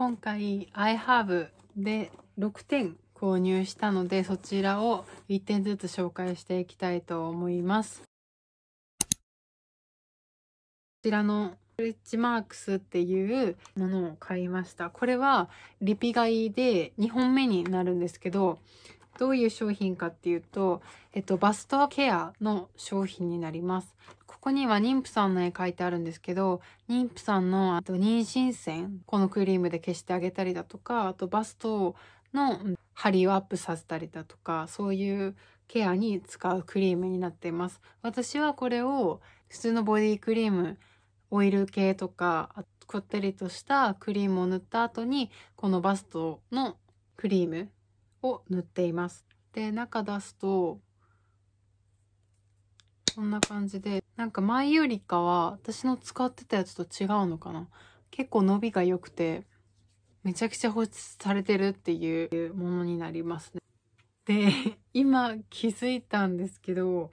今回 iHerb で6点購入したのでそちらを1点ずつ紹介していきたいと思います。こちらのスリッチマークスっていうものを買いました。これはリピ買いで2本目になるんですけど、どういう商品かっていうと、えっと、バストケアの商品になります。ここには妊婦さんの絵書いてあるんですけど、妊婦さんのあと妊娠線、このクリームで消してあげたりだとか、あとバストの張りをアップさせたりだとか、そういうケアに使うクリームになっています。私はこれを普通のボディクリーム、オイル系とか、こってりとしたクリームを塗った後に、このバストのクリームを塗っています。で、中出すと、そんな感じで、なんか前よりかは私の使ってたやつと違うのかな。結構伸びが良くて、めちゃくちゃ保湿されてるっていうものになりますね。で、今気づいたんですけど、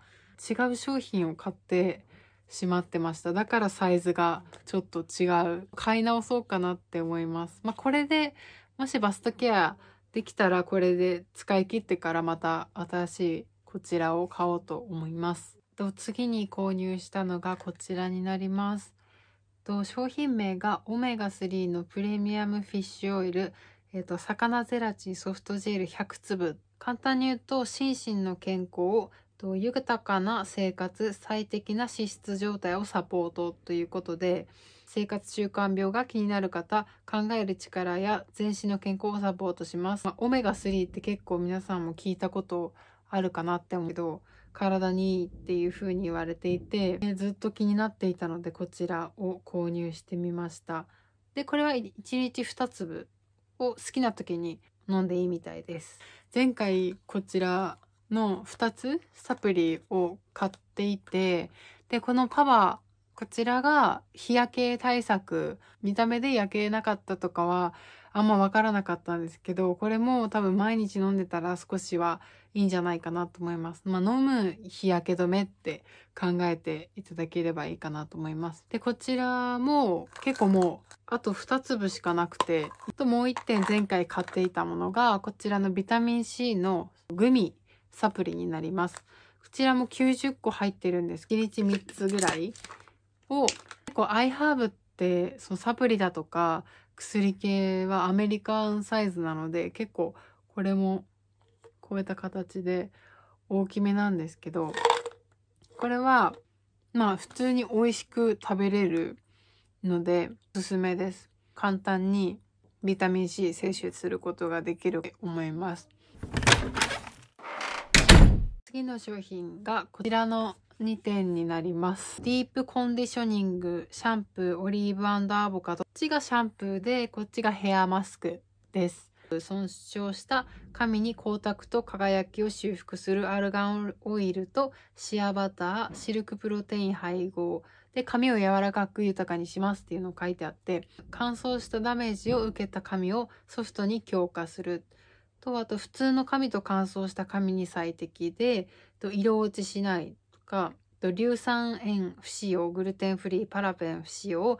違う商品を買ってしまってました。だからサイズがちょっと違う。買い直そうかなって思います。まあこれで、もしバストケアできたらこれで使い切ってからまた新しいこちらを買おうと思います。と次に購入したのがこちらになります。と商品名がオメガ3のプレミアムフィッシュオイル、えっ、と魚ゼラチンソフトジェル100粒。簡単に言うと心身の健康をと豊かな生活最適な脂質状態をサポートということで生活習慣病が気になる方考える力や全身の健康をサポートします、まあ、オメガ3って結構皆さんも聞いたことあるかなって思うけど体にいいっていう風に言われていて、えずっと気になっていたのでこちらを購入してみましたでこれは1日2粒を好きな時に飲んでいいみたいです前回こちらの2つサプリを買っていてでこのパワーこちらが日焼け対策見た目で焼けなかったとかはあんま分からなかったんですけど、これも多分毎日飲んでたら少しはいいんじゃないかなと思います。まあ、飲む日焼け止めって考えていただければいいかなと思います。で、こちらも結構もうあと2粒しかなくて、あともう1点前回買っていたものが、こちらのビタミン C のグミサプリになります。こちらも90個入ってるんです。1日3つぐらいを、結構アイハーブってそのサプリだとか薬系はアメリカンサイズなので結構これもこういった形で大きめなんですけどこれはまあ普通に美味しく食べれるのでおすすめです簡単にビタミン C 摂取することができると思います次の商品がこちらの2点になります。ディープコンディショニング、シャンプー、オリーブアボカド。こっちがシャンプーで、こっちがヘアマスクです。損傷した髪に光沢と輝きを修復するアルガンオイルとシアバター、シルクプロテイン配合で髪を柔らかく豊かにしますっていうのを書いてあって乾燥したダメージを受けた髪をソフトに強化するとあと普通の髪と乾燥した髪に最適で色落ちしないか、硫酸塩不使用、グルテンフリー、パラベン不使用。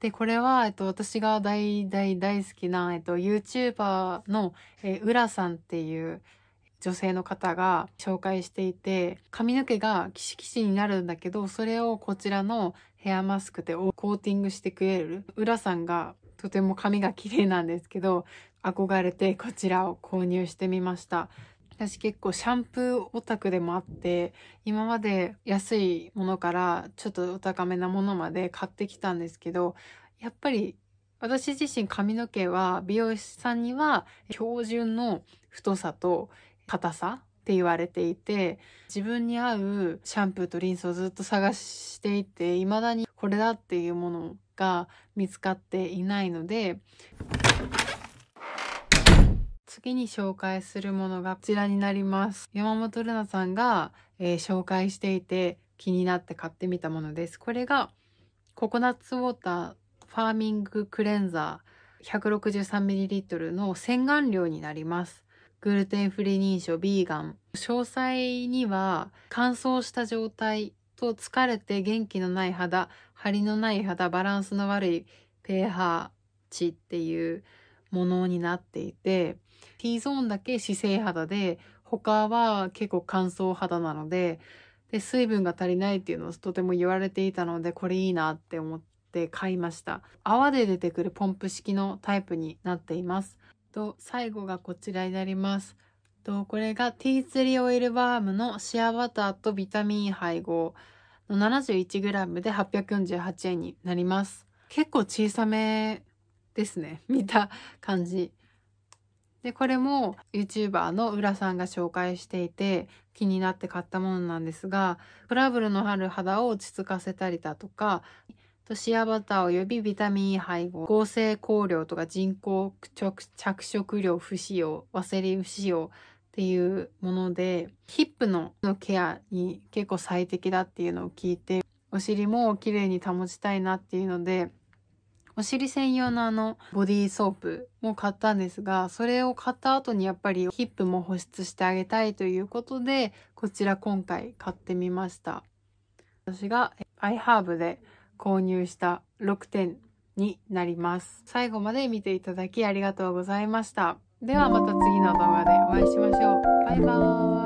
で、これは、えっと、私が大大大好きな、えっと、YouTuber の、え浦さんっていう女性の方が紹介していて、髪の毛がキシキシになるんだけど、それをこちらのヘアマスクでコーティングしてくれる。浦さんがとても髪が綺麗なんですけど、憧れてこちらを購入してみました。私結構シャンプーオタクでもあって、今まで安いものからちょっとお高めなものまで買ってきたんですけど、やっぱり私自身髪の毛は美容師さんには標準の太さと硬さって言われていて、自分に合うシャンプーとリンスをずっと探していて、未だにこれだっていうものが見つかっていないので、次に紹介するものがこちらになります。山本ルナさんが、えー、紹介していて気になって買ってみたものです。これがココナッツウォーターファーミングクレンザー 163ml の洗顔料になります。グルテンフリー認証、ビーガン。詳細には乾燥した状態と疲れて元気のない肌、張りのない肌、バランスの悪い p ー値っていうものになっていて、T ゾーンだけ姿勢肌で、他は結構乾燥肌なので、で、水分が足りないっていうのをとても言われていたので、これいいなって思って買いました。泡で出てくるポンプ式のタイプになっています。と、最後がこちらになります。と、これがティーツリーオイルバームのシアバターとビタミン配合の 71g で848円になります。結構小さめですね。見た感じ。で、これも YouTuber の浦さんが紹介していて気になって買ったものなんですが、トラブルのある肌を落ち着かせたりだとか、とシアバター及びビタミン E 配合、合成香料とか人工着色料不使用、ワセリン不使用っていうもので、ヒップのケアに結構最適だっていうのを聞いて、お尻も綺麗に保ちたいなっていうので、お尻専用のあの、ボディーソープも買ったんですが、それを買った後にやっぱりヒップも保湿してあげたいということで、こちら今回買ってみました。私がアイハーブで購入した6点になります。最後まで見ていただきありがとうございました。ではまた次の動画でお会いしましょう。バイバーイ。